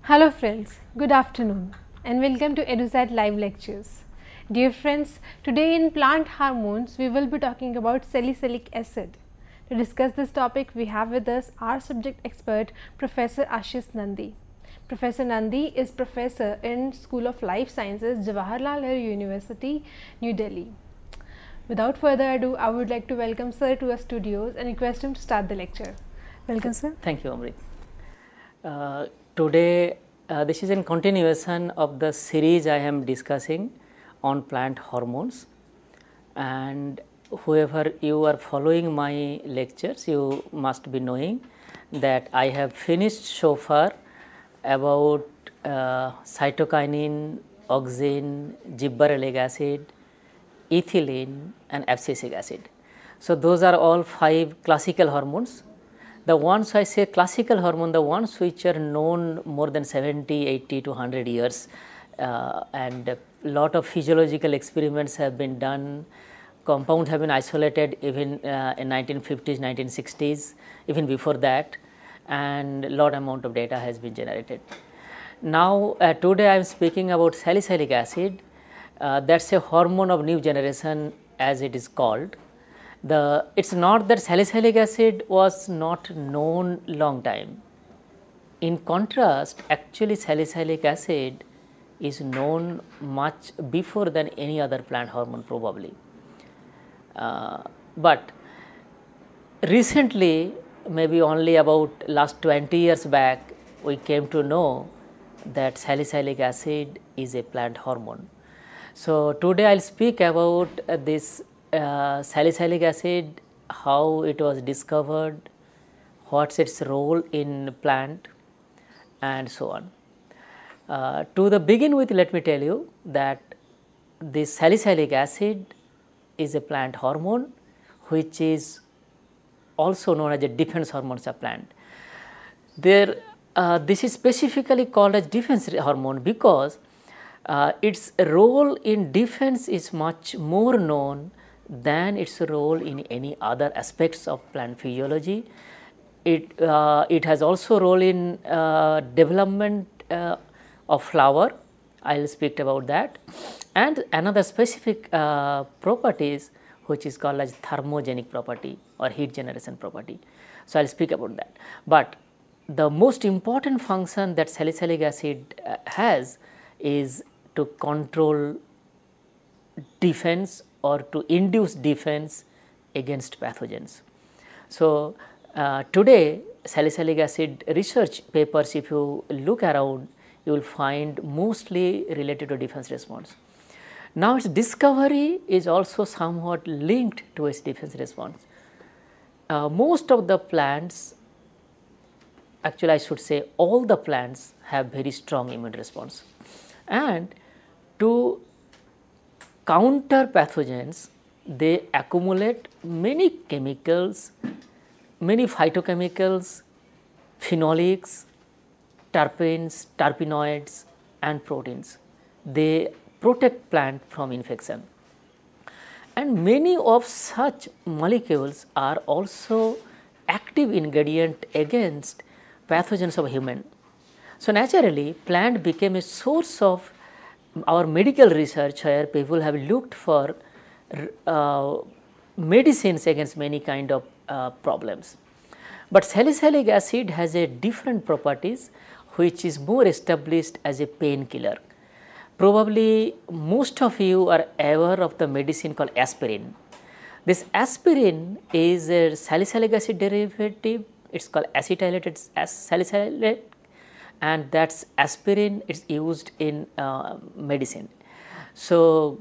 Hello friends, good afternoon and welcome to EduSat Live Lectures. Dear friends, today in plant hormones we will be talking about salicylic acid. To discuss this topic we have with us our subject expert Professor Ashish Nandi. Professor Nandi is professor in School of Life Sciences, Jawaharlal Nehru University, New Delhi. Without further ado, I would like to welcome sir to our studios and request him to start the lecture. Welcome sir. Thank you Amrit. Uh, today uh, this is in continuation of the series I am discussing on plant hormones and whoever you are following my lectures you must be knowing that I have finished so far about uh, cytokinin, auxin, gibberellic acid, ethylene and abscisic acid. So, those are all five classical hormones. The ones I say classical hormone, the ones which are known more than 70, 80 to 100 years uh, and a lot of physiological experiments have been done compounds have been isolated even uh, in 1950s, 1960s, even before that and lot amount of data has been generated. Now uh, today I am speaking about salicylic acid uh, that's a hormone of new generation as it is called. The it's not that salicylic acid was not known long time. In contrast actually salicylic acid is known much before than any other plant hormone probably. Uh, but recently maybe only about last 20 years back we came to know that salicylic acid is a plant hormone. So today I'll speak about uh, this uh, salicylic acid, how it was discovered, what's its role in plant and so on. Uh, to the begin with let me tell you that this salicylic acid is a plant hormone which is also known as a defense hormones are plant. There, uh, this is specifically called as defense hormone because uh, its role in defense is much more known than its role in any other aspects of plant physiology. It, uh, it has also role in uh, development uh, of flower, I will speak about that. And another specific uh, properties which is called as thermogenic property or heat generation property. So, I will speak about that. But the most important function that salicylic acid uh, has is to control defense or to induce defense against pathogens. So, uh, today salicylic acid research papers if you look around you will find mostly related to defense response. Now, its discovery is also somewhat linked to its defense response. Uh, most of the plants, actually I should say all the plants have very strong immune response. And to counter pathogens, they accumulate many chemicals, many phytochemicals, phenolics, terpenes, terpenoids and proteins. They protect plant from infection. And many of such molecules are also active ingredient against pathogens of human. So naturally plant became a source of our medical research where people have looked for uh, medicines against many kind of uh, problems. But salicylic acid has a different properties which is more established as a painkiller. Probably most of you are aware of the medicine called aspirin. This aspirin is a salicylic acid derivative. It's called acetylate, it's salicylate and that's aspirin. It's used in uh, medicine. So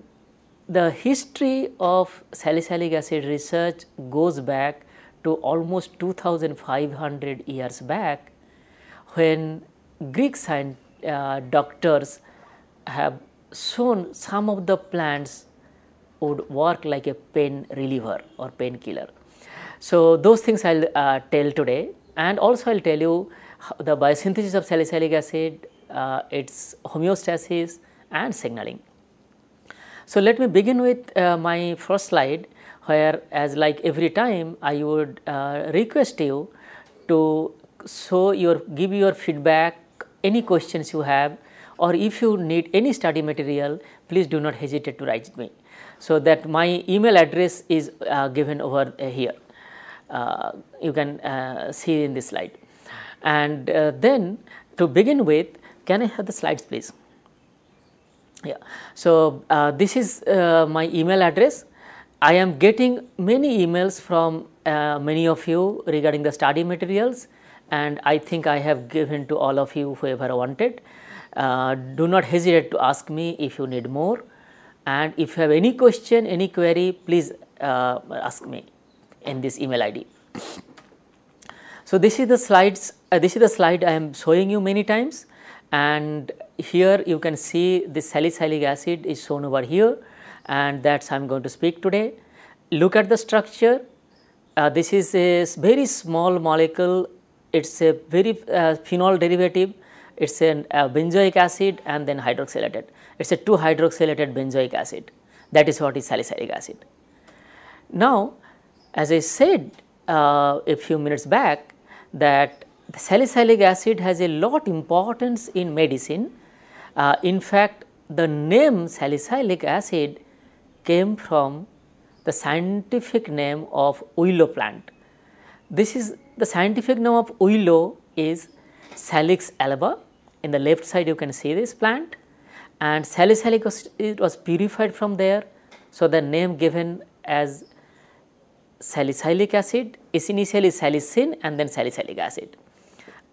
the history of salicylic acid research goes back to almost 2500 years back when Greek science uh, doctors have shown some of the plants would work like a pain reliever or painkiller. So, those things I will uh, tell today and also I will tell you the biosynthesis of salicylic acid, uh, its homeostasis and signaling. So, let me begin with uh, my first slide where as like every time I would uh, request you to show your give your feedback any questions you have or if you need any study material, please do not hesitate to write me. So that my email address is uh, given over uh, here. Uh, you can uh, see in this slide. And uh, then to begin with, can I have the slides please? Yeah. So uh, this is my email address. I am getting many emails from many of you regarding the study materials and I think I have given to all of you whoever wanted. Uh, do not hesitate to ask me if you need more and if you have any question, any query, please uh, ask me in this email ID. So, this is the slides, uh, this is the slide I am showing you many times and here you can see the salicylic acid is shown over here and that is I am going to speak today. Look at the structure, uh, this is a very small molecule, it is a very uh, phenol derivative it is a uh, benzoic acid and then hydroxylated. It is a 2 hydroxylated benzoic acid that is what is salicylic acid. Now, as I said uh, a few minutes back that salicylic acid has a lot importance in medicine. Uh, in fact, the name salicylic acid came from the scientific name of willow plant. This is the scientific name of willow is Salix alba. In the left side you can see this plant and salicylic acid it was purified from there. So, the name given as salicylic acid is initially salicin and then salicylic acid.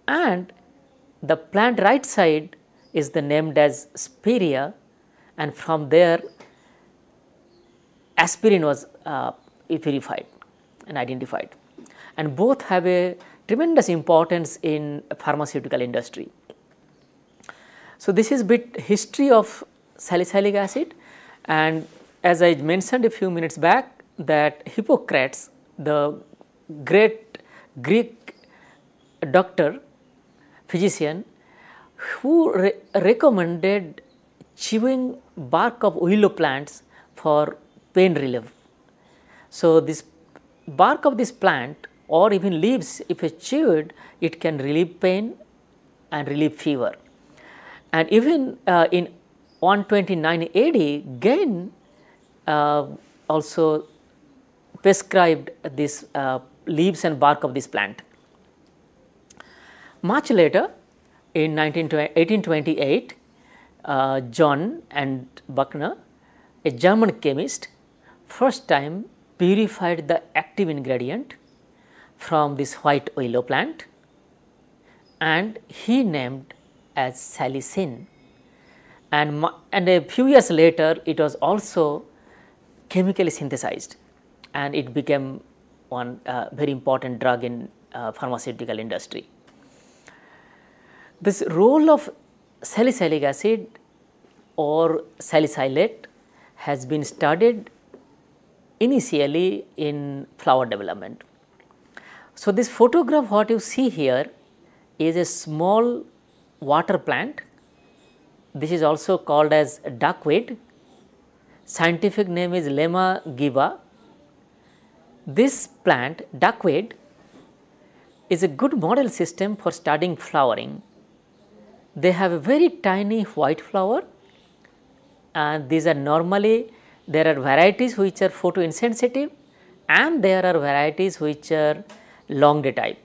And the plant right side is the named as spiria and from there aspirin was uh, purified and identified. And both have a tremendous importance in pharmaceutical industry. So, this is bit history of salicylic acid and as I mentioned a few minutes back that Hippocrates the great Greek doctor physician who re recommended chewing bark of willow plants for pain relief. So, this bark of this plant or even leaves if chewed it can relieve pain and relieve fever. And even uh, in 129 AD Gain uh, also prescribed these uh, leaves and bark of this plant. Much later in 1828 uh, John and Buckner a German chemist first time purified the active ingredient from this white willow plant and he named as salicin and, and a few years later it was also chemically synthesized and it became one uh, very important drug in uh, pharmaceutical industry. This role of salicylic acid or salicylate has been studied initially in flower development so, this photograph what you see here is a small water plant. This is also called as duckweed. Scientific name is Lema giba. This plant duckweed is a good model system for studying flowering. They have a very tiny white flower and these are normally there are varieties which are photoinsensitive and there are varieties which are long day type.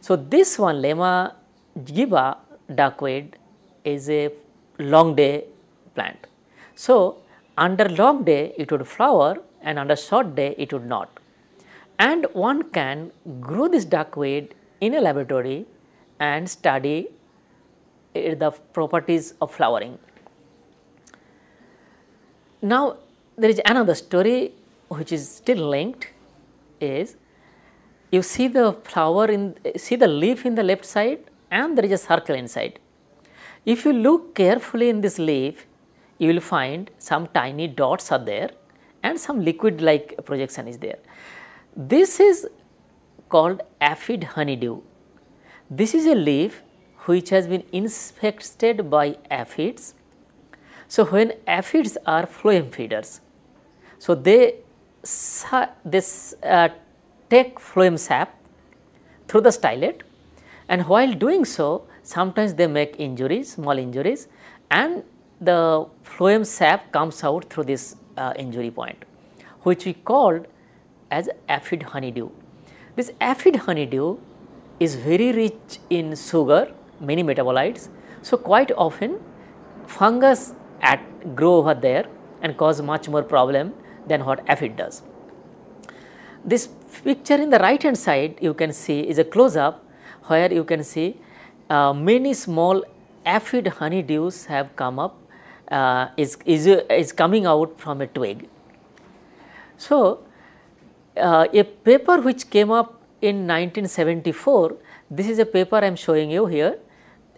So, this one Lemma giba duckweed is a long day plant. So, under long day it would flower and under short day it would not. And one can grow this duckweed in a laboratory and study eh, the properties of flowering. Now, there is another story which is still linked is you see the flower in see the leaf in the left side and there is a circle inside. If you look carefully in this leaf, you will find some tiny dots are there and some liquid like projection is there. This is called aphid honeydew. This is a leaf which has been infested by aphids. So, when aphids are phloem feeders, so they, this, uh, take phloem sap through the stylet and while doing so sometimes they make injuries, small injuries and the phloem sap comes out through this uh, injury point which we called as aphid honeydew. This aphid honeydew is very rich in sugar, many metabolites. So, quite often fungus at grow over there and cause much more problem than what aphid does. This picture in the right hand side you can see is a close up where you can see uh, many small aphid honeydews have come up uh, is, is, is coming out from a twig. So, uh, a paper which came up in 1974 this is a paper I am showing you here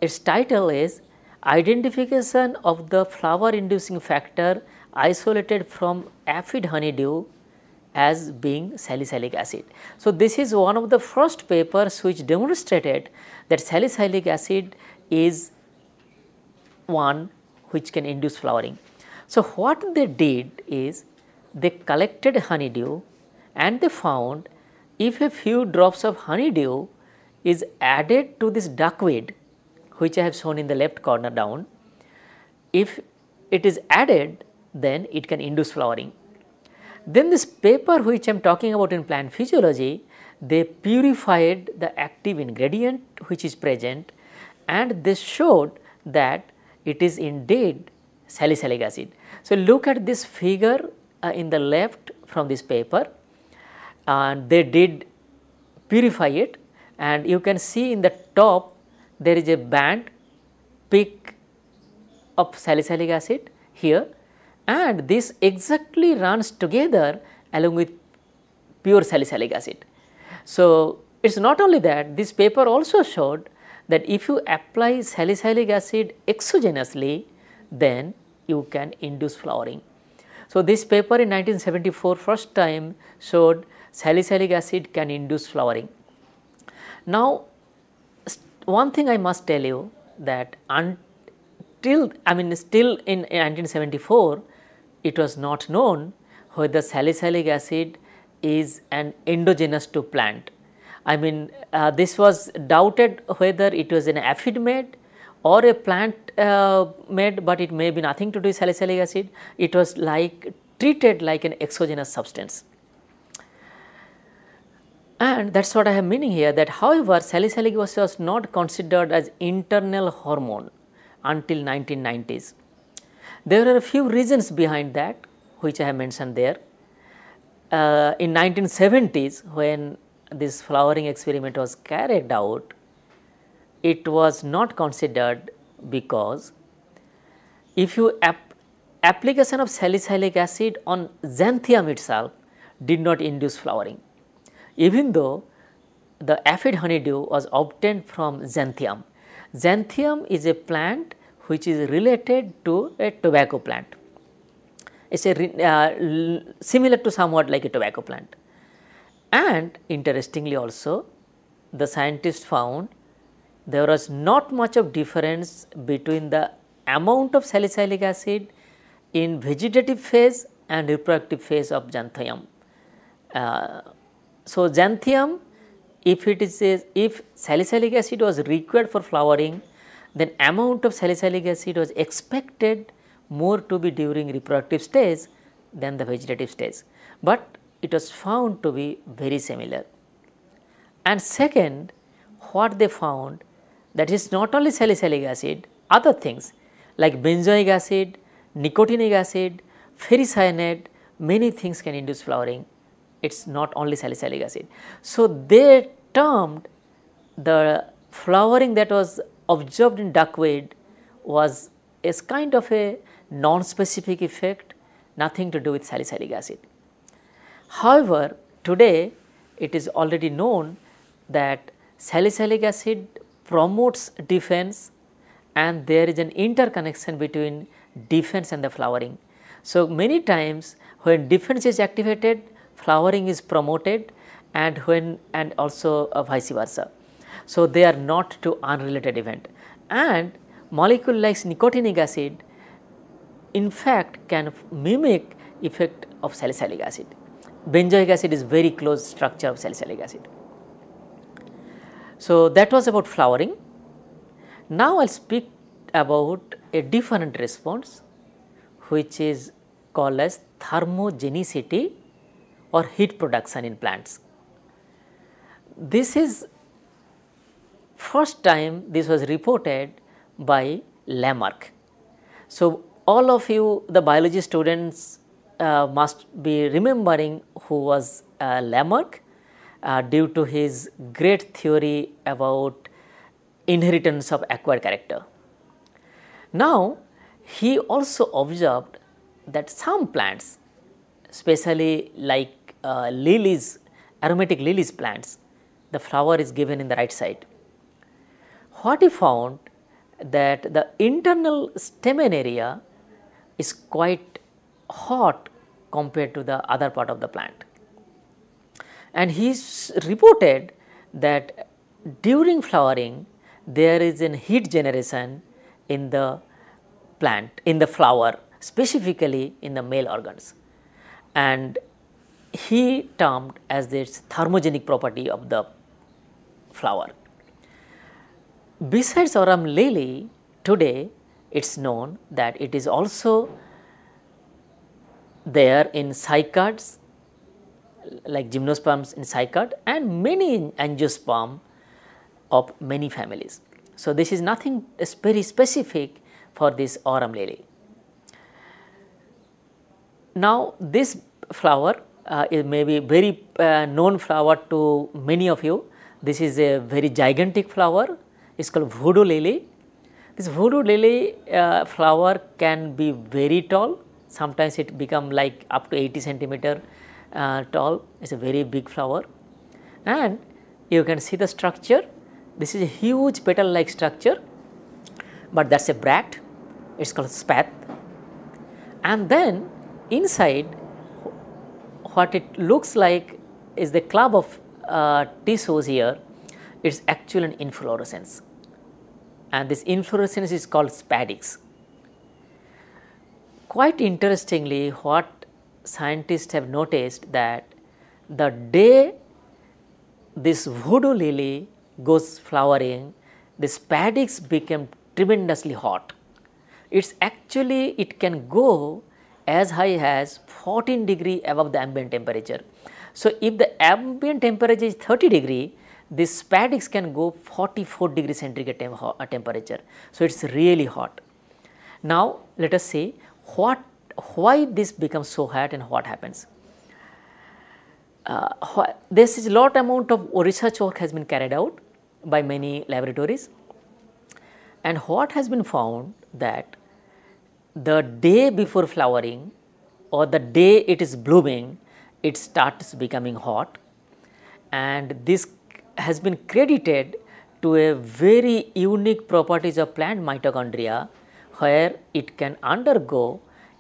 its title is identification of the flower inducing factor isolated from aphid honeydew as being salicylic acid. So, this is one of the first papers which demonstrated that salicylic acid is one which can induce flowering. So, what they did is they collected honeydew and they found if a few drops of honeydew is added to this duckweed which I have shown in the left corner down, if it is added then it can induce flowering. Then this paper which I am talking about in plant physiology, they purified the active ingredient which is present and this showed that it is indeed salicylic acid. So, look at this figure uh, in the left from this paper and uh, they did purify it and you can see in the top there is a band peak of salicylic acid here and this exactly runs together along with pure salicylic acid. So, it is not only that this paper also showed that if you apply salicylic acid exogenously then you can induce flowering. So, this paper in 1974 first time showed salicylic acid can induce flowering. Now, one thing I must tell you that until I mean still in 1974 it was not known whether salicylic acid is an endogenous to plant. I mean uh, this was doubted whether it was an aphid made or a plant uh, made but it may be nothing to do with salicylic acid. It was like treated like an exogenous substance. And that is what I am meaning here that however salicylic acid was not considered as internal hormone until 1990s. There are a few reasons behind that which I have mentioned there. Uh, in 1970s when this flowering experiment was carried out, it was not considered because if you ap application of salicylic acid on xanthium itself did not induce flowering, even though the aphid honeydew was obtained from xanthium. Xanthium is a plant which is related to a tobacco plant. It is a, uh, similar to somewhat like a tobacco plant. And interestingly also the scientists found there was not much of difference between the amount of salicylic acid in vegetative phase and reproductive phase of xanthium. Uh, so, xanthium if it is a, if salicylic acid was required for flowering then amount of salicylic acid was expected more to be during reproductive stage than the vegetative stage, but it was found to be very similar. And second, what they found that is not only salicylic acid, other things like benzoic acid, nicotinic acid, ferricyanate, many things can induce flowering. It is not only salicylic acid. So, they termed the flowering that was observed in duckweed was a kind of a non-specific effect, nothing to do with salicylic acid. However, today it is already known that salicylic acid promotes defense and there is an interconnection between defense and the flowering. So, many times when defense is activated, flowering is promoted and when and also uh, vice versa. So, they are not to unrelated event and molecule like nicotinic acid in fact can mimic effect of salicylic acid. Benzoic acid is very close structure of salicylic acid. So, that was about flowering. Now, I will speak about a different response which is called as thermogenicity or heat production in plants. This is First time this was reported by Lamarck. So, all of you the biology students uh, must be remembering who was uh, Lamarck uh, due to his great theory about inheritance of acquired character. Now, he also observed that some plants especially like uh, lilies aromatic lilies plants the flower is given in the right side what he found that the internal stamen area is quite hot compared to the other part of the plant. And he reported that during flowering there is an heat generation in the plant, in the flower specifically in the male organs. And he termed as this thermogenic property of the flower. Besides Oram lily, today it is known that it is also there in cycads like gymnosperms in cycad and many angiosperm of many families. So, this is nothing is very specific for this Aurum lily. Now, this flower uh, is maybe very uh, known flower to many of you. This is a very gigantic flower is called voodoo lily. This voodoo lily uh, flower can be very tall, sometimes it become like up to 80 centimeter uh, tall, it is a very big flower. And you can see the structure, this is a huge petal like structure, but that is a bract, it is called spath. And then inside what it looks like is the club of uh, tissues here, it is actually an inflorescence and this inflorescence is called spadix. Quite interestingly what scientists have noticed that the day this voodoo lily goes flowering, the spadix become tremendously hot. It's actually it can go as high as 14 degree above the ambient temperature. So, if the ambient temperature is 30 degree, this spadix can go 44 degree centigrade tem uh, temperature. So, it is really hot. Now, let us see what why this becomes so hot and what happens. Uh, why, this is lot amount of research work has been carried out by many laboratories and what has been found that the day before flowering or the day it is blooming it starts becoming hot and this has been credited to a very unique properties of plant mitochondria where it can undergo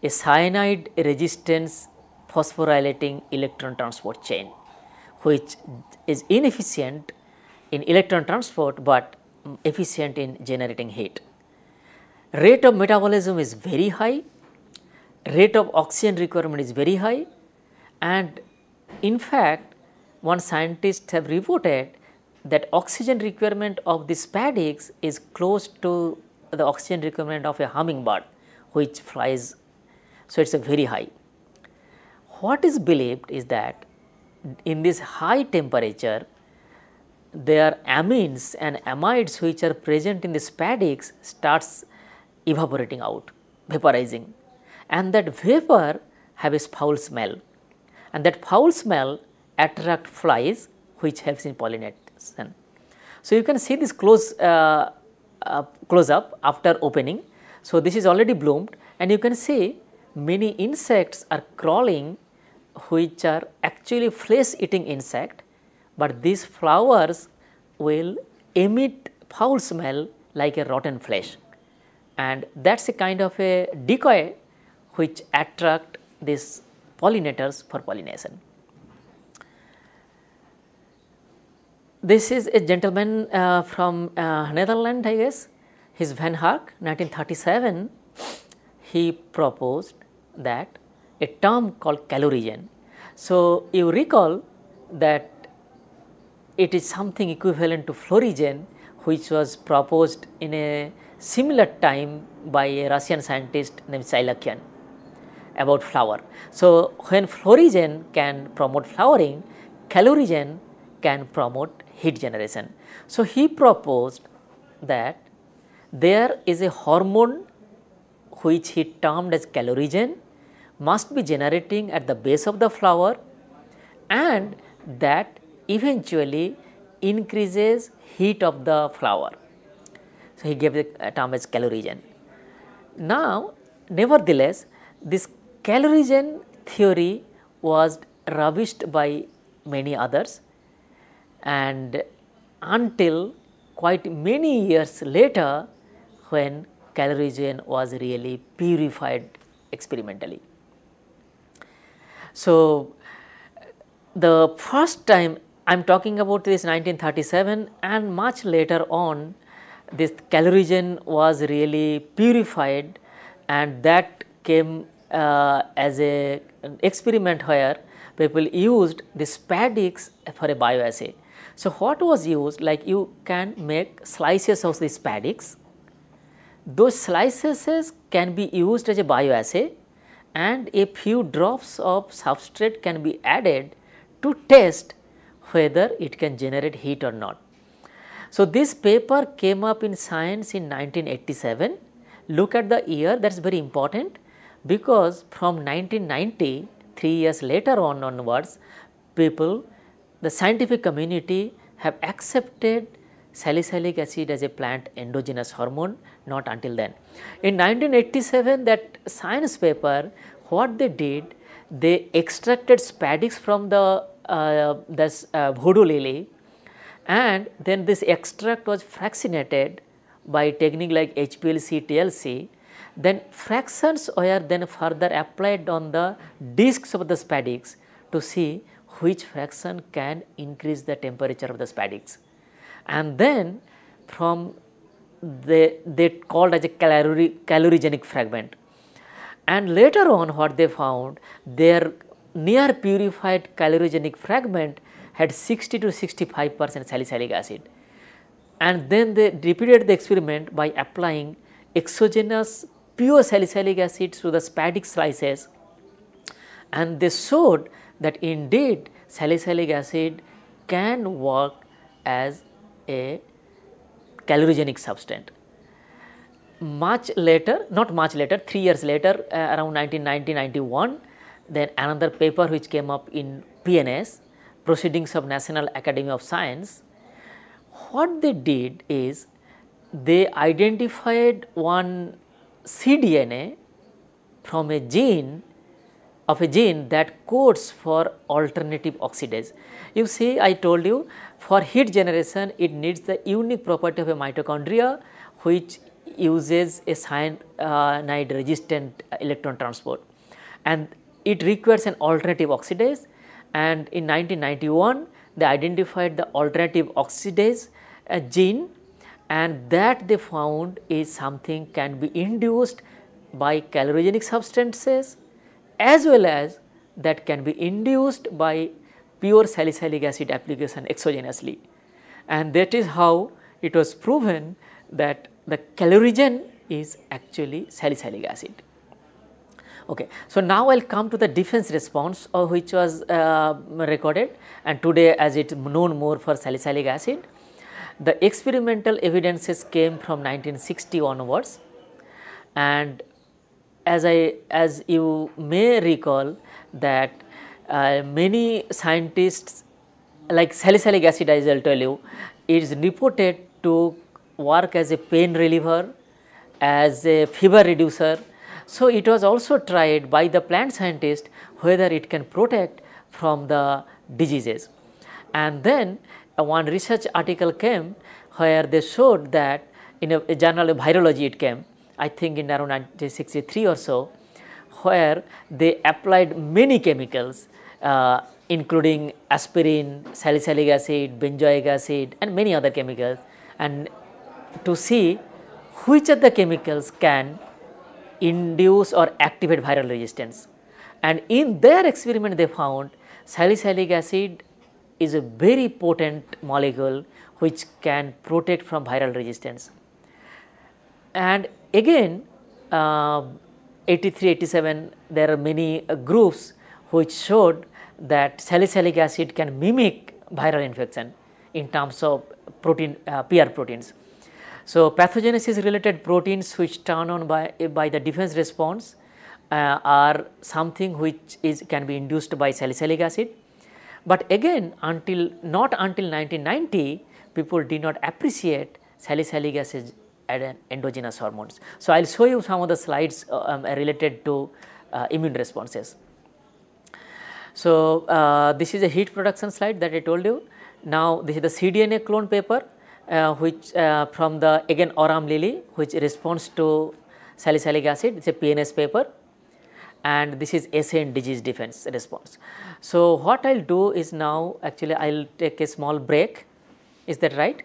a cyanide resistance phosphorylating electron transport chain which is inefficient in electron transport, but efficient in generating heat. Rate of metabolism is very high, rate of oxygen requirement is very high and in fact, one scientist have reported that oxygen requirement of this spadix is close to the oxygen requirement of a hummingbird which flies. So, it is very high. What is believed is that in this high temperature their amines and amides which are present in the spadix starts evaporating out, vaporizing and that vapor have a foul smell and that foul smell attract flies which helps in pollinate. So you can see this close uh, uh, close up after opening. So this is already bloomed and you can see many insects are crawling which are actually flesh eating insect but these flowers will emit foul smell like a rotten flesh and that is a kind of a decoy which attract these pollinators for pollination. This is a gentleman uh, from uh, Netherlands, I guess. His Van Hark, 1937, he proposed that a term called calorigen. So, you recall that it is something equivalent to florigen which was proposed in a similar time by a Russian scientist named Silakian about flower. So, when florigen can promote flowering, calorigen can promote heat generation. So, he proposed that there is a hormone which he termed as calorigen must be generating at the base of the flower and that eventually increases heat of the flower. So, he gave the term as calorigen. Now, nevertheless, this calorigen theory was rubbished by many others and until quite many years later when calorigen was really purified experimentally. So, the first time I am talking about this 1937 and much later on this calorigen was really purified and that came uh, as a, an experiment where people used this spadix for a bioassay. So, what was used like you can make slices of these paddocks. Those slices can be used as a bioassay and a few drops of substrate can be added to test whether it can generate heat or not. So, this paper came up in science in 1987. Look at the year that is very important because from 1990 3 years later on onwards people the scientific community have accepted salicylic acid as a plant endogenous hormone not until then. In 1987 that science paper what they did they extracted spadix from the uh, this uh, voodoo lily and then this extract was fractionated by technique like HPLC TLC then fractions were then further applied on the discs of the spadix to see which fraction can increase the temperature of the spadix. And then from they, they called as a calorie, calorigenic fragment. And later on what they found, their near purified calorigenic fragment had 60 to 65 percent salicylic acid. And then they repeated the experiment by applying exogenous pure salicylic acid to the spadix slices and they showed that indeed salicylic acid can work as a calorigenic substance. Much later, not much later, 3 years later uh, around 1990-91, then another paper which came up in PNS, Proceedings of National Academy of Science, what they did is they identified one cDNA from a gene of a gene that codes for alternative oxidase. You see I told you for heat generation it needs the unique property of a mitochondria which uses a cyanide resistant electron transport and it requires an alternative oxidase and in 1991 they identified the alternative oxidase uh, gene and that they found is something can be induced by calorigenic substances as well as that can be induced by pure salicylic acid application exogenously. And that is how it was proven that the calorigen is actually salicylic acid. Okay. So, now I will come to the defense response uh, which was uh, recorded and today as it is known more for salicylic acid. The experimental evidences came from 1960 onwards and as I as you may recall that uh, many scientists like salicylic acid as I will tell you is reported to work as a pain reliever, as a fever reducer. So, it was also tried by the plant scientist whether it can protect from the diseases. And then uh, one research article came where they showed that in a, a journal of virology it came I think in around 1963 or so, where they applied many chemicals uh, including aspirin, salicylic acid, benzoic acid and many other chemicals and to see which of the chemicals can induce or activate viral resistance. And in their experiment they found salicylic acid is a very potent molecule which can protect from viral resistance. And Again, uh, 83, 87, there are many uh, groups which showed that salicylic acid can mimic viral infection in terms of protein uh, PR proteins. So, pathogenesis related proteins which turn on by, uh, by the defense response uh, are something which is can be induced by salicylic acid. But again until not until 1990 people did not appreciate salicylic acid endogenous hormones. So, I will show you some of the slides uh, um, related to uh, immune responses. So, uh, this is a heat production slide that I told you. Now, this is the cDNA clone paper uh, which uh, from the again Oram Lilly which responds to salicylic acid it's a PNS paper and this is SN disease defense response. So what I'll do is now actually I'll take a small break is that right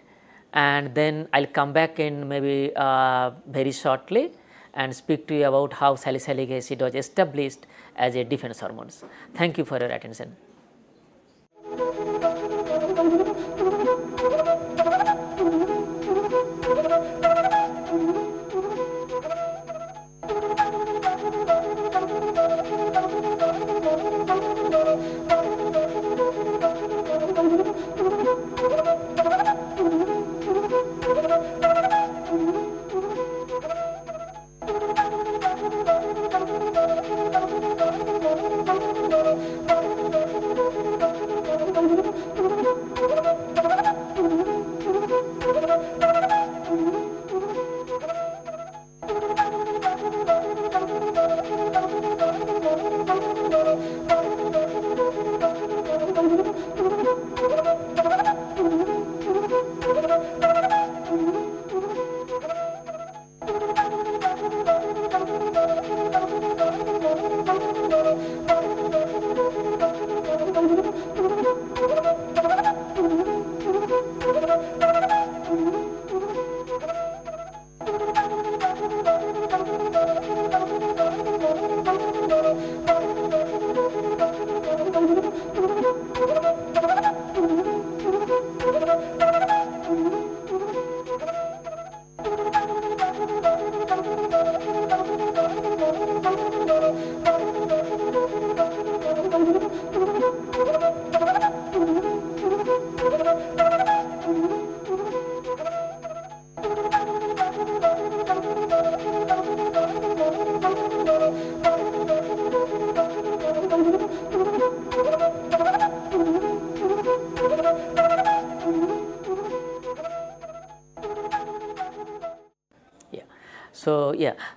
and then I will come back in maybe uh, very shortly and speak to you about how salicylic acid was established as a defense hormones. Thank you for your attention.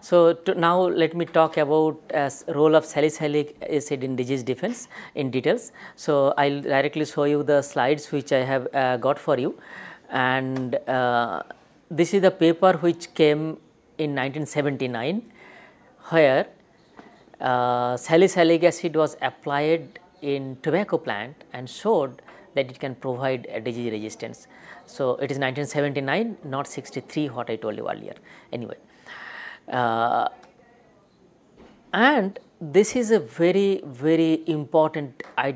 So now let me talk about as role of salicylic acid in disease defense in details. So I'll directly show you the slides which I have uh, got for you and uh, this is the paper which came in 1979 where uh, salicylic acid was applied in tobacco plant and showed that it can provide disease resistance. So it is 1979 not 63 what I told you earlier anyway. Uh, and this is a very, very important uh,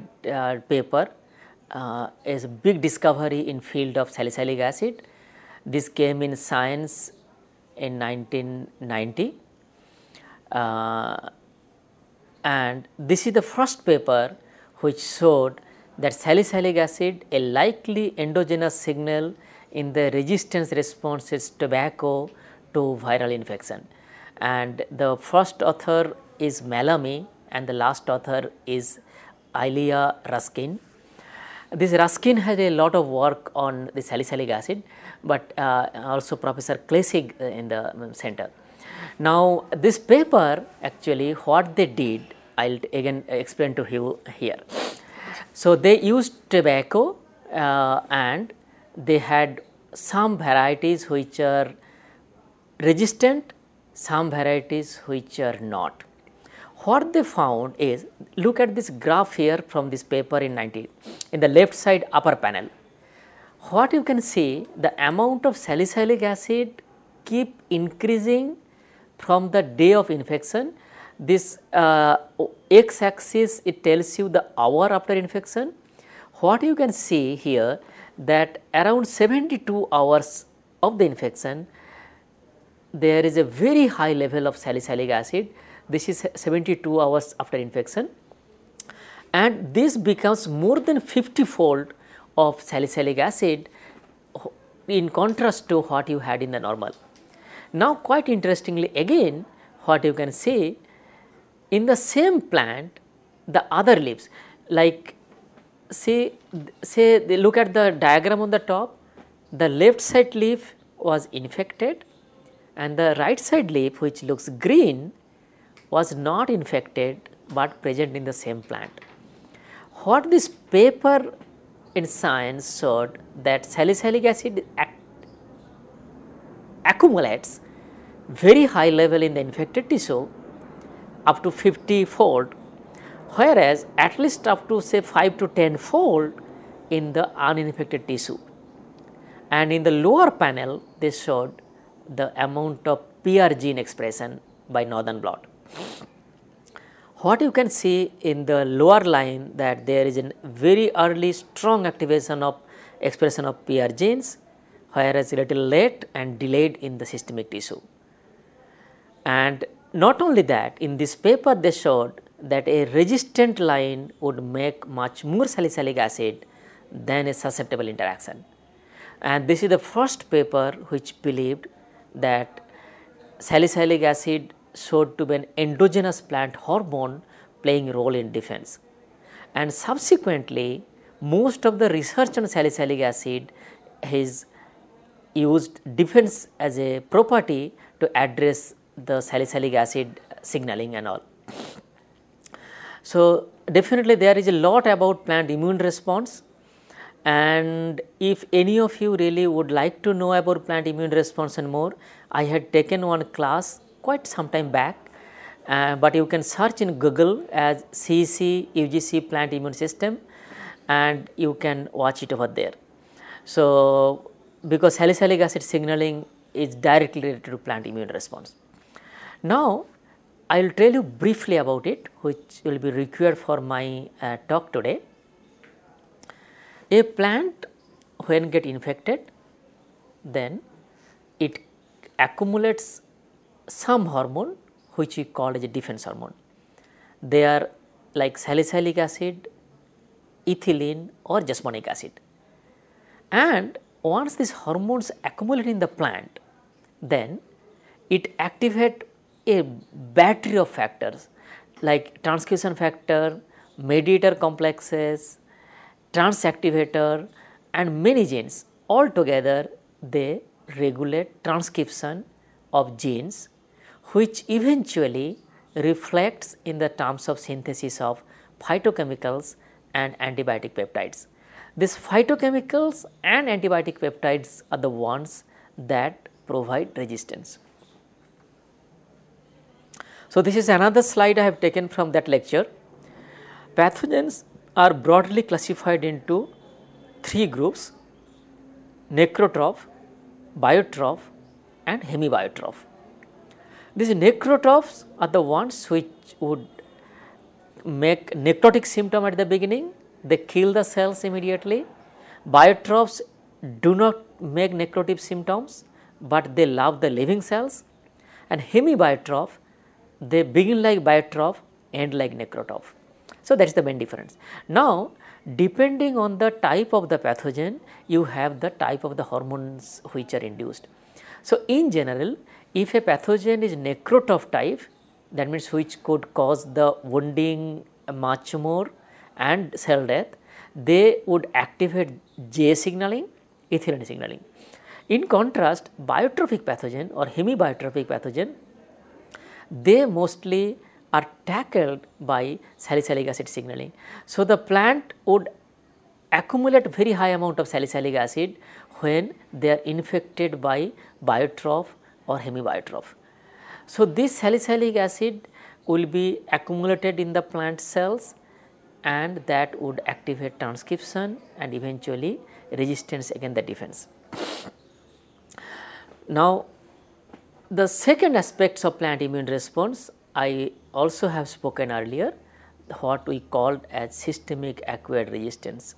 paper, uh, is a big discovery in field of salicylic acid. This came in Science in 1990. Uh, and this is the first paper which showed that salicylic acid, a likely endogenous signal in the resistance responses tobacco to viral infection and the first author is Malamy and the last author is Ilia Ruskin. This Ruskin has a lot of work on the salicylic acid, but uh, also Professor Klesig uh, in the um, center. Now, this paper actually what they did, I will again explain to you here. So, they used tobacco uh, and they had some varieties which are resistant some varieties which are not. What they found is look at this graph here from this paper in 19 in the left side upper panel. What you can see the amount of salicylic acid keep increasing from the day of infection. This uh, x axis it tells you the hour after infection. What you can see here that around 72 hours of the infection there is a very high level of salicylic acid. This is 72 hours after infection and this becomes more than 50 fold of salicylic acid in contrast to what you had in the normal. Now quite interestingly again what you can see in the same plant the other leaves like say say look at the diagram on the top the left side leaf was infected and the right side leaf which looks green was not infected but present in the same plant. What this paper in science showed that salicylic acid act accumulates very high level in the infected tissue up to 50 fold whereas at least up to say 5 to 10 fold in the uninfected tissue. And in the lower panel they showed the amount of PR gene expression by northern blot. What you can see in the lower line that there is a very early strong activation of expression of PR genes whereas little late and delayed in the systemic tissue. And not only that in this paper they showed that a resistant line would make much more salicylic acid than a susceptible interaction. And this is the first paper which believed that salicylic acid showed to be an endogenous plant hormone playing role in defense. And subsequently, most of the research on salicylic acid has used defense as a property to address the salicylic acid signaling and all. So, definitely there is a lot about plant immune response and if any of you really would like to know about plant immune response and more, I had taken one class quite some time back, uh, but you can search in Google as CC UGC plant immune system and you can watch it over there. So, because salicylic acid signaling is directly related to plant immune response. Now, I will tell you briefly about it which will be required for my uh, talk today. A plant when get infected then it accumulates some hormone which we call as a defense hormone. They are like salicylic acid, ethylene or jasmonic acid. And once these hormones accumulate in the plant, then it activate a battery of factors like transcription factor, mediator complexes, transactivator and many genes all together they regulate transcription of genes which eventually reflects in the terms of synthesis of phytochemicals and antibiotic peptides. These phytochemicals and antibiotic peptides are the ones that provide resistance. So, this is another slide I have taken from that lecture. Pathogens are broadly classified into three groups necrotroph, biotroph and hemibiotroph. These necrotrophs are the ones which would make necrotic symptom at the beginning, they kill the cells immediately. Biotrophs do not make necrotic symptoms, but they love the living cells and hemibiotroph, they begin like biotroph, end like necrotroph. So, that is the main difference. Now, depending on the type of the pathogen, you have the type of the hormones which are induced. So, in general, if a pathogen is necrotrophic type, that means which could cause the wounding much more and cell death, they would activate J signaling, ethylene signaling. In contrast, biotrophic pathogen or hemibiotrophic pathogen, they mostly are tackled by salicylic acid signaling. So, the plant would accumulate very high amount of salicylic acid when they are infected by biotroph or hemibiotroph. So, this salicylic acid will be accumulated in the plant cells and that would activate transcription and eventually resistance against the defense. Now, the second aspects of plant immune response I also have spoken earlier what we called as systemic acquired resistance.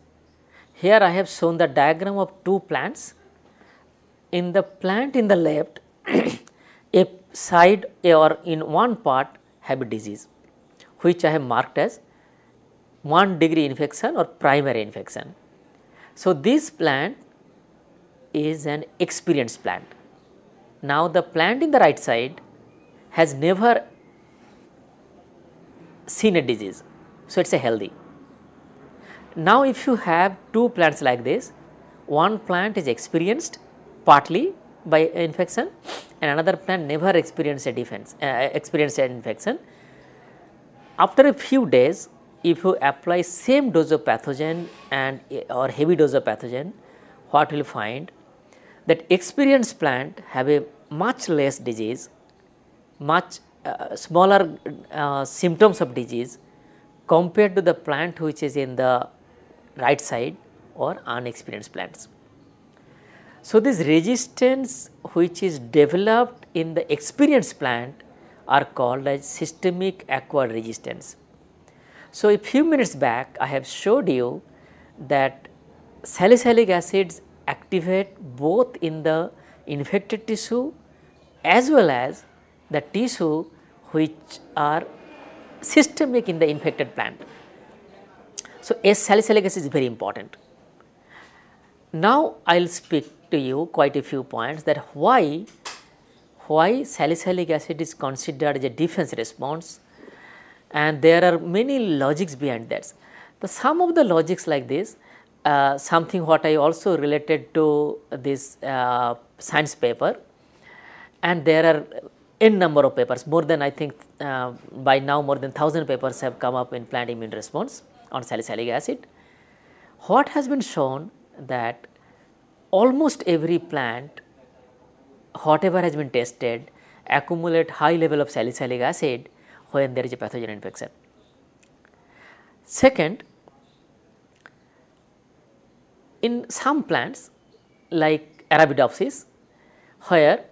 Here I have shown the diagram of two plants. In the plant in the left, a side or in one part have a disease which I have marked as 1 degree infection or primary infection. So, this plant is an experienced plant. Now, the plant in the right side has never seen a disease. So, it is a healthy. Now, if you have two plants like this, one plant is experienced partly by infection and another plant never experienced a defense, uh, experienced an infection. After a few days, if you apply same dose of pathogen and or heavy dose of pathogen, what you will find that experienced plant have a much less disease, much uh, smaller uh, symptoms of disease compared to the plant which is in the right side or unexperienced plants. So, this resistance which is developed in the experienced plant are called as systemic acquired resistance. So, a few minutes back I have showed you that salicylic acids activate both in the infected tissue as well as the tissue which are systemic in the infected plant. So, S salicylic acid is very important. Now, I will speak to you quite a few points that why, why salicylic acid is considered as a defense response and there are many logics behind that. The some of the logics like this, uh, something what I also related to this uh, science paper and there are in number of papers more than I think uh, by now more than 1000 papers have come up in plant immune response on salicylic acid. What has been shown that almost every plant whatever has been tested accumulate high level of salicylic acid when there is a pathogen infection. Second, in some plants like Arabidopsis where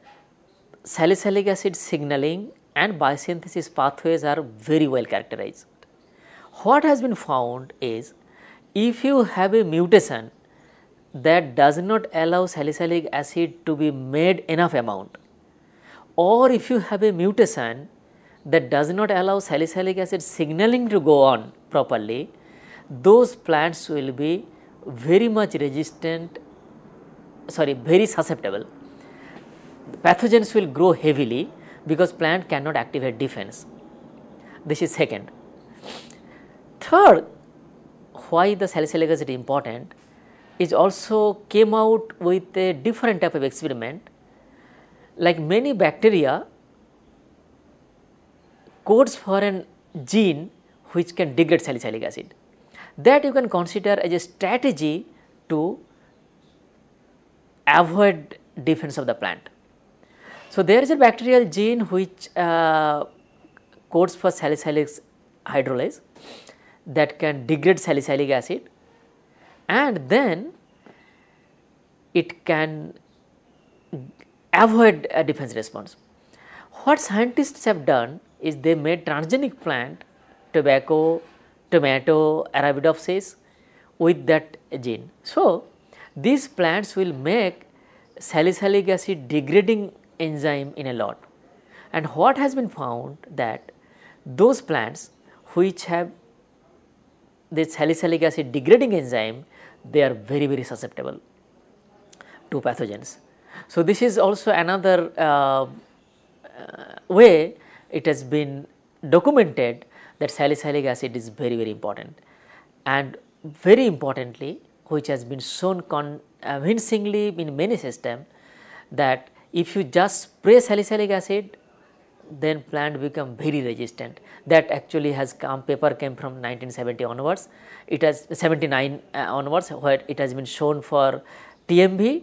salicylic acid signaling and biosynthesis pathways are very well characterized. What has been found is if you have a mutation that does not allow salicylic acid to be made enough amount or if you have a mutation that does not allow salicylic acid signaling to go on properly, those plants will be very much resistant, sorry, very susceptible pathogens will grow heavily because plant cannot activate defense. This is second. Third, why the salicylic acid is important is also came out with a different type of experiment. Like many bacteria codes for an gene which can degrade salicylic acid. That you can consider as a strategy to avoid defense of the plant. So, there is a bacterial gene which uh, codes for salicylic hydrolase that can degrade salicylic acid and then it can avoid a defense response. What scientists have done is they made transgenic plant tobacco, tomato, arabidopsis with that gene. So, these plants will make salicylic acid degrading enzyme in a lot. And what has been found that those plants which have this salicylic acid degrading enzyme, they are very, very susceptible to pathogens. So, this is also another uh, uh way it has been documented that salicylic acid is very, very important. And very importantly, which has been shown uh, convincingly in many systems that if you just spray salicylic acid then plant become very resistant that actually has come paper came from 1970 onwards it has 79 uh, onwards where it has been shown for TMB,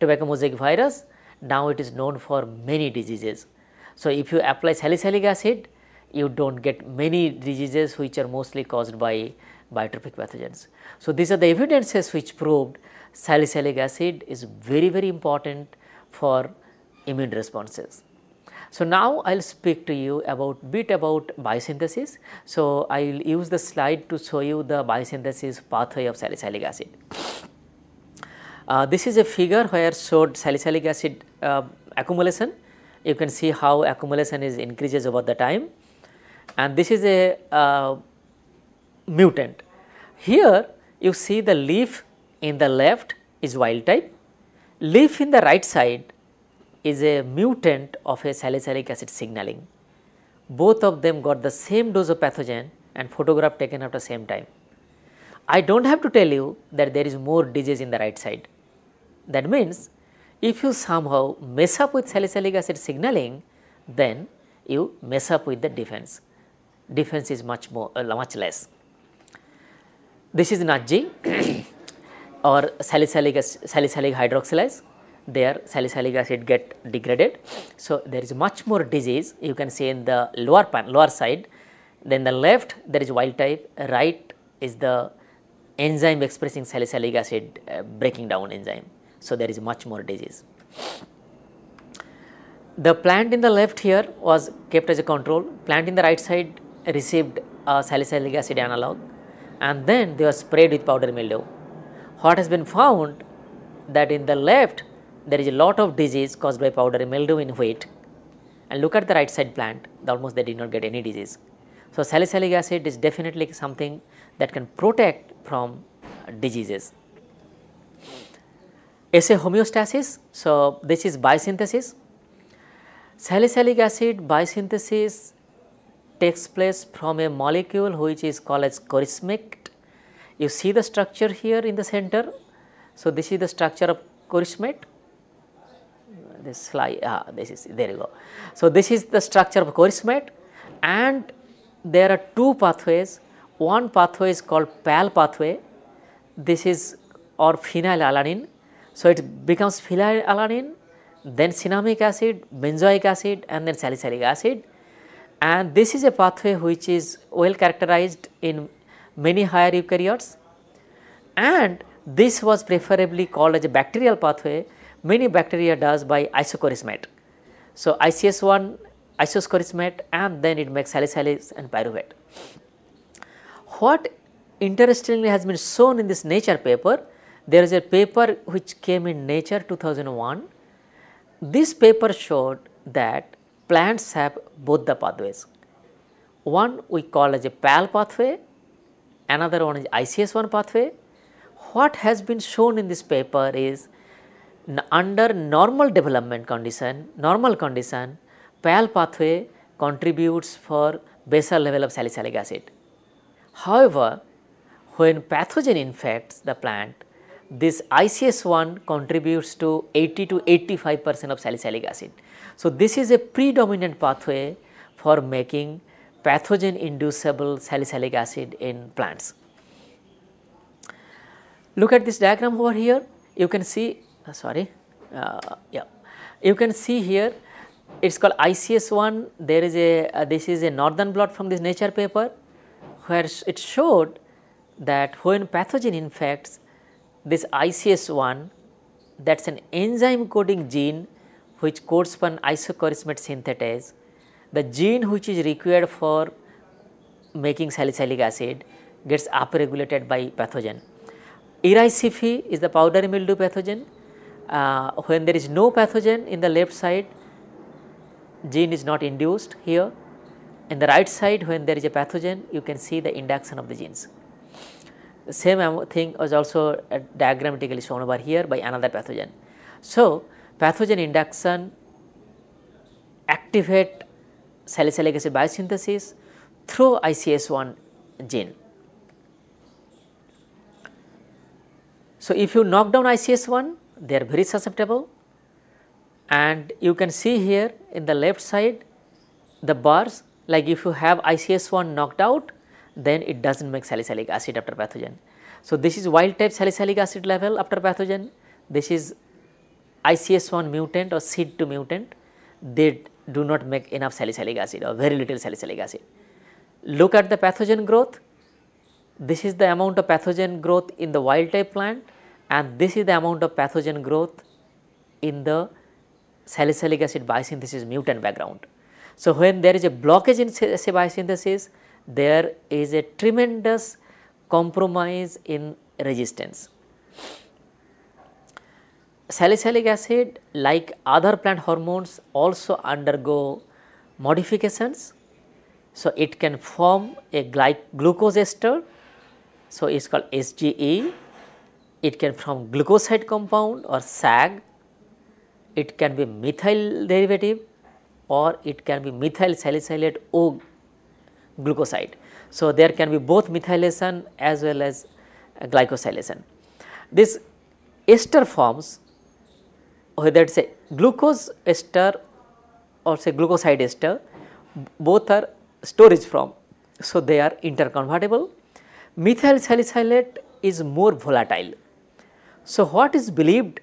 tobacco mosaic virus now it is known for many diseases. So, if you apply salicylic acid you do not get many diseases which are mostly caused by biotropic pathogens. So, these are the evidences which proved salicylic acid is very very important for immune responses. So, now I will speak to you about bit about biosynthesis. So, I will use the slide to show you the biosynthesis pathway of salicylic acid. Uh, this is a figure where showed salicylic acid uh, accumulation. You can see how accumulation is increases over the time and this is a uh, mutant. Here you see the leaf in the left is wild type Leaf in the right side is a mutant of a salicylic acid signaling. Both of them got the same dose of pathogen and photograph taken after same time. I do not have to tell you that there is more disease in the right side. That means, if you somehow mess up with salicylic acid signaling, then you mess up with the defense. Defense is much more, uh, much less. This is Najji. or salicylic, salicylic hydroxylase their salicylic acid get degraded. So, there is much more disease you can see in the lower pan lower side then the left there is wild type right is the enzyme expressing salicylic acid uh, breaking down enzyme. So, there is much more disease. The plant in the left here was kept as a control plant in the right side received a salicylic acid analog and then they were sprayed with powder mildew what has been found that in the left there is a lot of disease caused by powdery mildew in wheat and look at the right side plant almost they did not get any disease. So, salicylic acid is definitely something that can protect from diseases. SA homeostasis, so this is biosynthesis. Salicylic acid biosynthesis takes place from a molecule which is called as chorismic. You see the structure here in the center. So, this is the structure of chorismate. This slide, ah, this is there you go. So, this is the structure of chorismate, and there are two pathways. One pathway is called PAL pathway. This is or phenylalanine. So, it becomes phenylalanine, then cinnamic acid, benzoic acid, and then salicylic acid. And this is a pathway which is well characterized in many higher eukaryotes and this was preferably called as a bacterial pathway many bacteria does by isochorismate. So, ICS1 isoscorismate and then it makes salicylase and pyruvate. What interestingly has been shown in this nature paper, there is a paper which came in nature 2001. This paper showed that plants have both the pathways. One we call as a PAL pathway another one is ICS1 pathway. What has been shown in this paper is under normal development condition, normal condition, PAL pathway contributes for basal level of salicylic acid. However, when pathogen infects the plant, this ICS1 contributes to 80 to 85 percent of salicylic acid. So, this is a predominant pathway for making pathogen-inducible salicylic acid in plants. Look at this diagram over here, you can see, uh, sorry, uh, yeah, you can see here it is called ICS1, there is a, uh, this is a northern blot from this nature paper where it showed that when pathogen infects this ICS1 that is an enzyme coding gene which codes for an isochorismate synthetase the gene which is required for making salicylic acid gets upregulated by pathogen. Ericifi is the powdery mildew pathogen. Uh, when there is no pathogen in the left side, gene is not induced here. In the right side, when there is a pathogen, you can see the induction of the genes. The same thing was also uh, diagrammatically shown over here by another pathogen. So, pathogen induction activate salicylic acid biosynthesis through ICS1 gene. So, if you knock down ICS1, they are very susceptible and you can see here in the left side the bars like if you have ICS1 knocked out then it does not make salicylic acid after pathogen. So, this is wild type salicylic acid level after pathogen, this is ICS1 mutant or seed 2 mutant, they do not make enough salicylic acid or very little salicylic acid. Look at the pathogen growth. This is the amount of pathogen growth in the wild type plant and this is the amount of pathogen growth in the salicylic acid biosynthesis mutant background. So, when there is a blockage in biosynthesis, there is a tremendous compromise in resistance. Salicylic acid like other plant hormones also undergo modifications. So, it can form a glucose ester. So, it is called SGE. It can form glucoside compound or SAG. It can be methyl derivative or it can be methyl salicylate O glucoside. So, there can be both methylation as well as glycosylation. This ester forms whether it is a glucose ester or say glucoside ester both are storage from. So, they are interconvertible. Methyl salicylate is more volatile. So, what is believed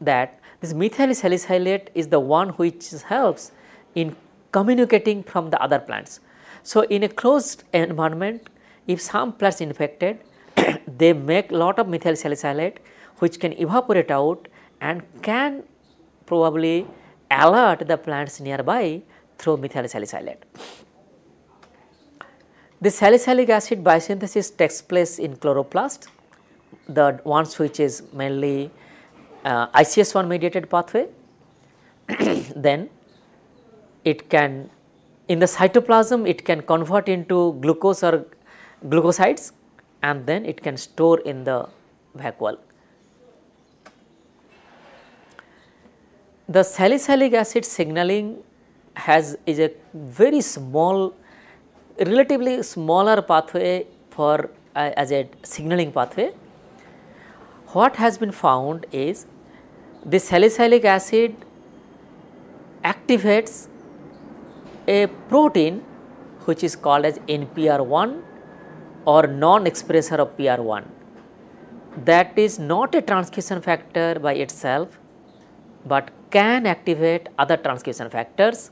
that this methyl salicylate is the one which helps in communicating from the other plants. So, in a closed environment if some plants infected they make lot of methyl salicylate which can evaporate out and can probably alert the plants nearby through methyl salicylate. The salicylic acid biosynthesis takes place in chloroplast, the ones which is mainly uh, ICS1 mediated pathway. then it can in the cytoplasm it can convert into glucose or glucosides and then it can store in the vacuole. The salicylic acid signaling has is a very small, relatively smaller pathway for uh, as a signaling pathway. What has been found is the salicylic acid activates a protein which is called as NPR1 or non-expressor of PR1 that is not a transcription factor by itself but can activate other transcription factors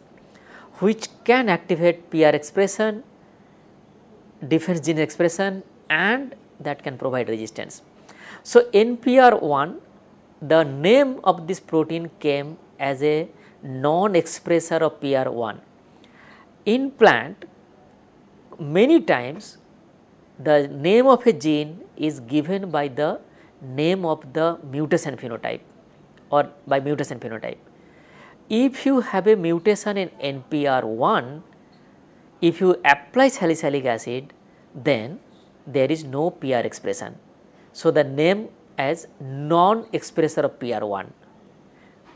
which can activate PR expression, difference gene expression and that can provide resistance. So, NPR1 the name of this protein came as a non-expressor of PR1. In plant many times the name of a gene is given by the name of the mutation phenotype or by mutation phenotype. If you have a mutation in NPR1, if you apply salicylic acid, then there is no PR expression. So, the name as non-expressor of PR1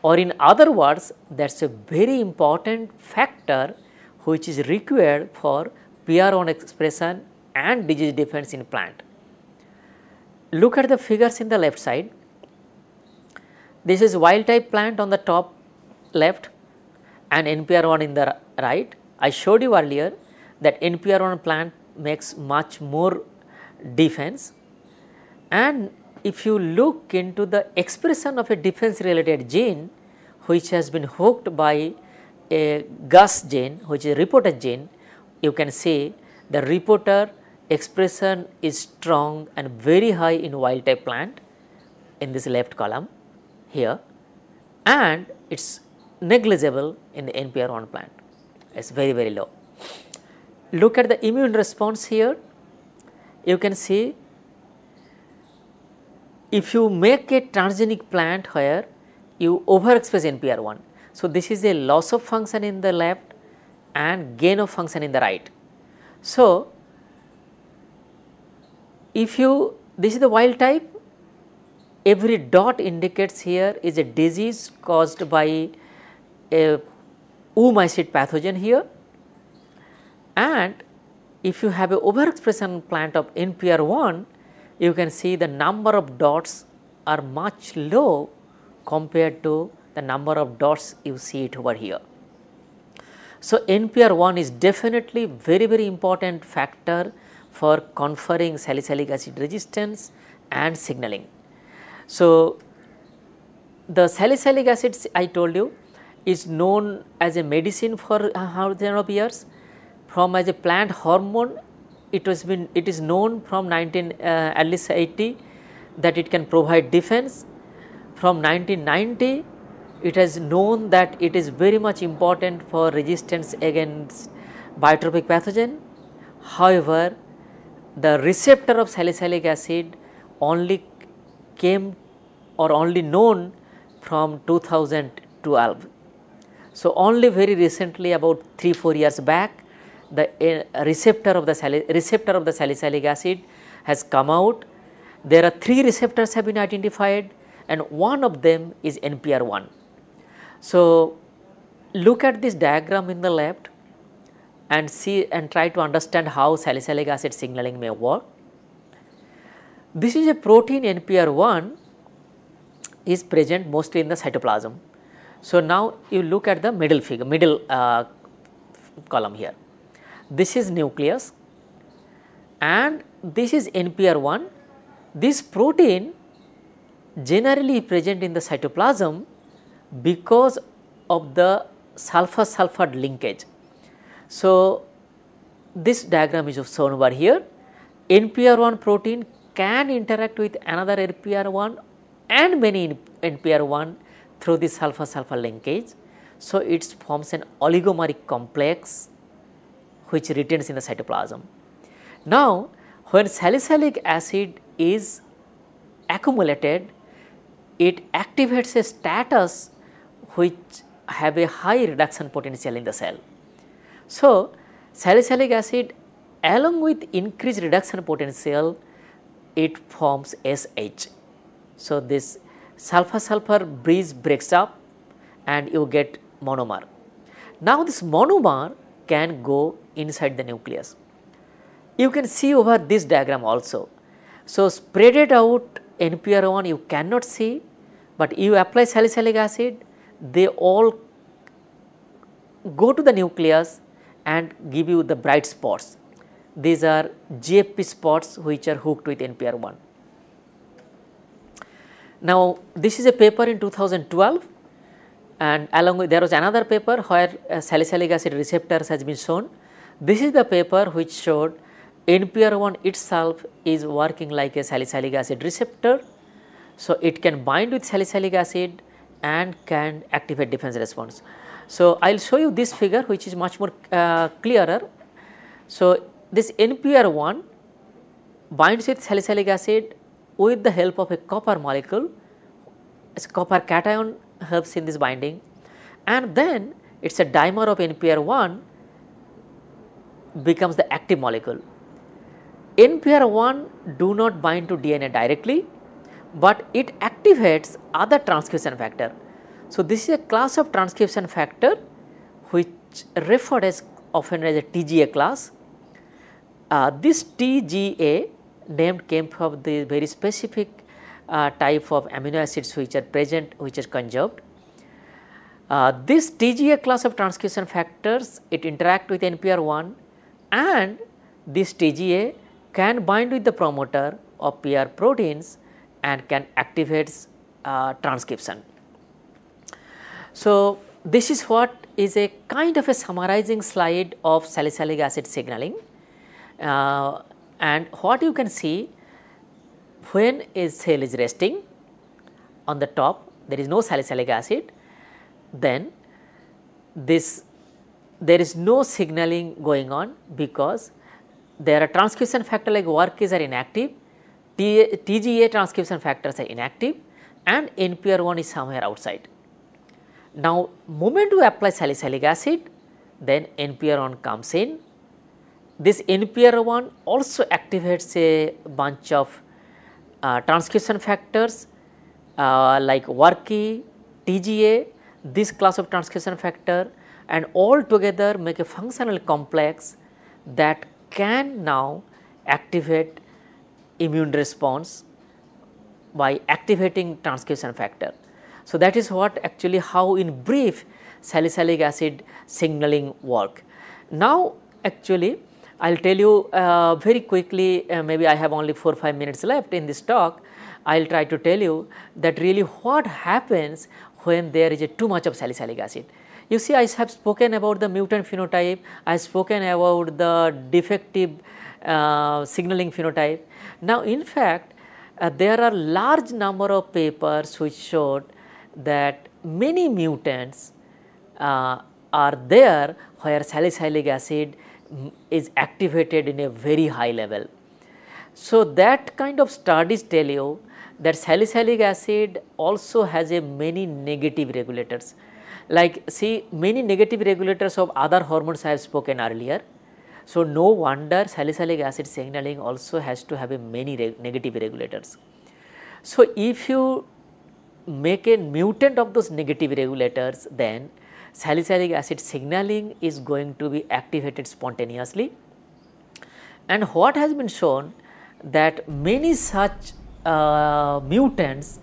or in other words that is a very important factor which is required for PR1 expression and disease defense in plant. Look at the figures in the left side. This is wild type plant on the top left and NPR1 in the right. I showed you earlier that NPR1 plant makes much more defense and if you look into the expression of a defense related gene which has been hooked by a GUS gene which is reporter gene, you can say the reporter expression is strong and very high in wild type plant in this left column here and it is negligible in the NPR1 plant, it is very, very low. Look at the immune response here, you can see if you make a transgenic plant where you overexpress NPR1. So, this is a loss of function in the left and gain of function in the right. So, if you this is the wild type every dot indicates here is a disease caused by a oomycete pathogen here and if you have a overexpression plant of NPR1 you can see the number of dots are much low compared to the number of dots you see it over here. So, NPR1 is definitely very very important factor for conferring salicylic acid resistance and signaling. So, the salicylic acid I told you is known as a medicine for thousands of years from as a plant hormone it has been it is known from 19 uh, at least 80 that it can provide defense from 1990 it has known that it is very much important for resistance against biotropic pathogen however the receptor of salicylic acid only came or only known from 2012. So, only very recently about 3-4 years back the uh, receptor of the receptor of the salicylic acid has come out. There are 3 receptors have been identified and one of them is NPR1. So, look at this diagram in the left and see and try to understand how salicylic acid signaling may work. This is a protein NPR1 is present mostly in the cytoplasm. So, now you look at the middle figure, middle uh, column here. This is nucleus and this is NPR1. This protein generally present in the cytoplasm because of the sulfur sulfur linkage. So, this diagram is shown over here. NPR1 protein can interact with another NPR1 and many NPR1 through this sulfur sulfur linkage. So, it forms an oligomeric complex which retains in the cytoplasm. Now, when salicylic acid is accumulated, it activates a status which have a high reduction potential in the cell. So, salicylic acid along with increased reduction potential it forms SH. So, this sulfur sulfur bridge breaks up and you get monomer. Now, this monomer can go inside the nucleus. You can see over this diagram also. So, spread it out NPR1 you cannot see, but you apply salicylic acid they all go to the nucleus and give you the bright spots these are GFP spots which are hooked with NPR1. Now, this is a paper in 2012 and along with there was another paper where uh, salicylic acid receptors has been shown. This is the paper which showed NPR1 itself is working like a salicylic acid receptor. So, it can bind with salicylic acid and can activate defense response. So, I will show you this figure which is much more uh, clearer. So, this NPR1 binds with salicylic acid with the help of a copper molecule, it's copper cation helps in this binding and then it is a dimer of NPR1 becomes the active molecule. NPR1 do not bind to DNA directly, but it activates other transcription factor. So, this is a class of transcription factor which referred as often as a TGA class uh, this TGA name came from the very specific uh, type of amino acids which are present which are conserved. Uh, this TGA class of transcription factors it interact with NPR1 and this TGA can bind with the promoter of PR proteins and can activate uh, transcription. So, this is what is a kind of a summarizing slide of salicylic acid signaling. Uh, and what you can see when a cell is resting on the top there is no salicylic acid then this there is no signaling going on because there are transcription factor like is are inactive TGA transcription factors are inactive and NPR1 is somewhere outside. Now, moment you apply salicylic acid, then NPR1 comes in this NPR1 also activates a bunch of uh, transcription factors uh, like WRKey, TGA, this class of transcription factor and all together make a functional complex that can now activate immune response by activating transcription factor. So, that is what actually how in brief salicylic acid signaling work. Now, actually I will tell you uh, very quickly, uh, maybe I have only 4 or 5 minutes left in this talk. I will try to tell you that really what happens when there is too much of salicylic acid. You see, I have spoken about the mutant phenotype, I have spoken about the defective uh, signaling phenotype. Now, in fact, uh, there are large number of papers which showed that many mutants uh, are there where salicylic acid is activated in a very high level. So, that kind of studies tell you that salicylic acid also has a many negative regulators. Like see many negative regulators of other hormones I have spoken earlier. So, no wonder salicylic acid signaling also has to have a many reg negative regulators. So, if you make a mutant of those negative regulators then salicylic acid signaling is going to be activated spontaneously. And what has been shown that many such uh, mutants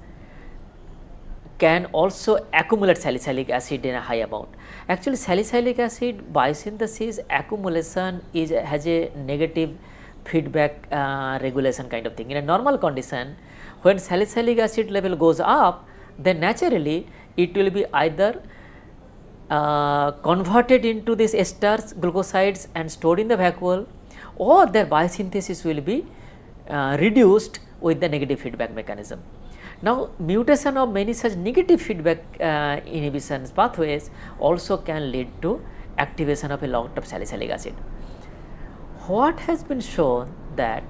can also accumulate salicylic acid in a high amount. Actually salicylic acid biosynthesis accumulation is has a negative feedback uh, regulation kind of thing. In a normal condition when salicylic acid level goes up then naturally it will be either uh, converted into these esters, glucosides and stored in the vacuole or their biosynthesis will be uh, reduced with the negative feedback mechanism. Now mutation of many such negative feedback uh, inhibitions pathways also can lead to activation of a lot of salicylic acid. What has been shown that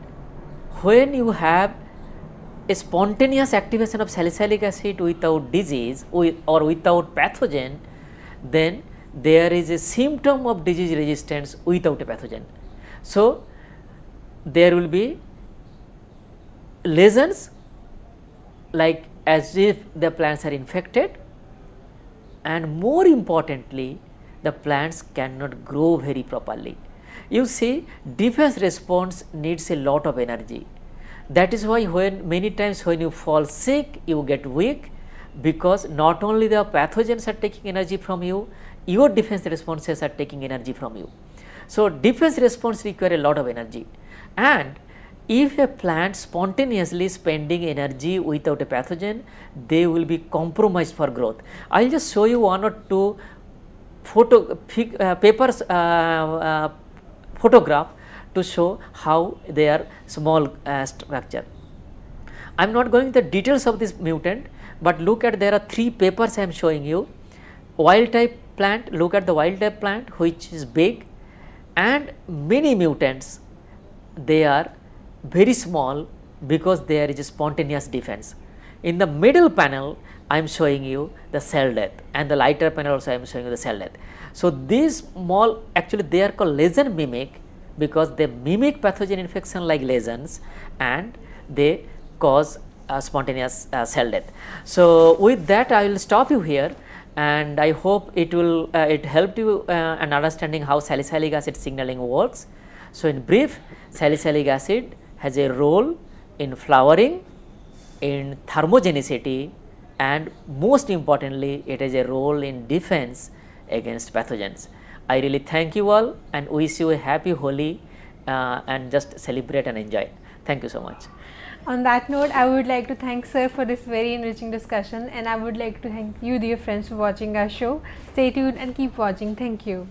when you have a spontaneous activation of salicylic acid without disease or without pathogen then there is a symptom of disease resistance without a pathogen. So, there will be lesions like as if the plants are infected and more importantly the plants cannot grow very properly. You see defense response needs a lot of energy that is why when many times when you fall sick you get weak because not only the pathogens are taking energy from you, your defense responses are taking energy from you. So, defense response require a lot of energy and if a plant spontaneously spending energy without a pathogen, they will be compromised for growth. I will just show you one or two photo uh, papers uh, uh, photograph to show how they are small uh, structure. I am not going the details of this mutant, but look at there are three papers I am showing you. Wild type plant, look at the wild type plant which is big and many mutants they are very small because there is spontaneous defense. In the middle panel I am showing you the cell death and the lighter panel also I am showing you the cell death. So, these small actually they are called lesion mimic because they mimic pathogen infection like lesions and they cause uh, spontaneous uh, cell death. So, with that I will stop you here and I hope it will uh, it helped you in understanding how salicylic acid signaling works. So, in brief salicylic acid has a role in flowering, in thermogenicity and most importantly it has a role in defense against pathogens. I really thank you all and wish you a happy Holi uh, and just celebrate and enjoy. Thank you so much. On that note, I would like to thank Sir for this very enriching discussion and I would like to thank you dear friends for watching our show. Stay tuned and keep watching. Thank you.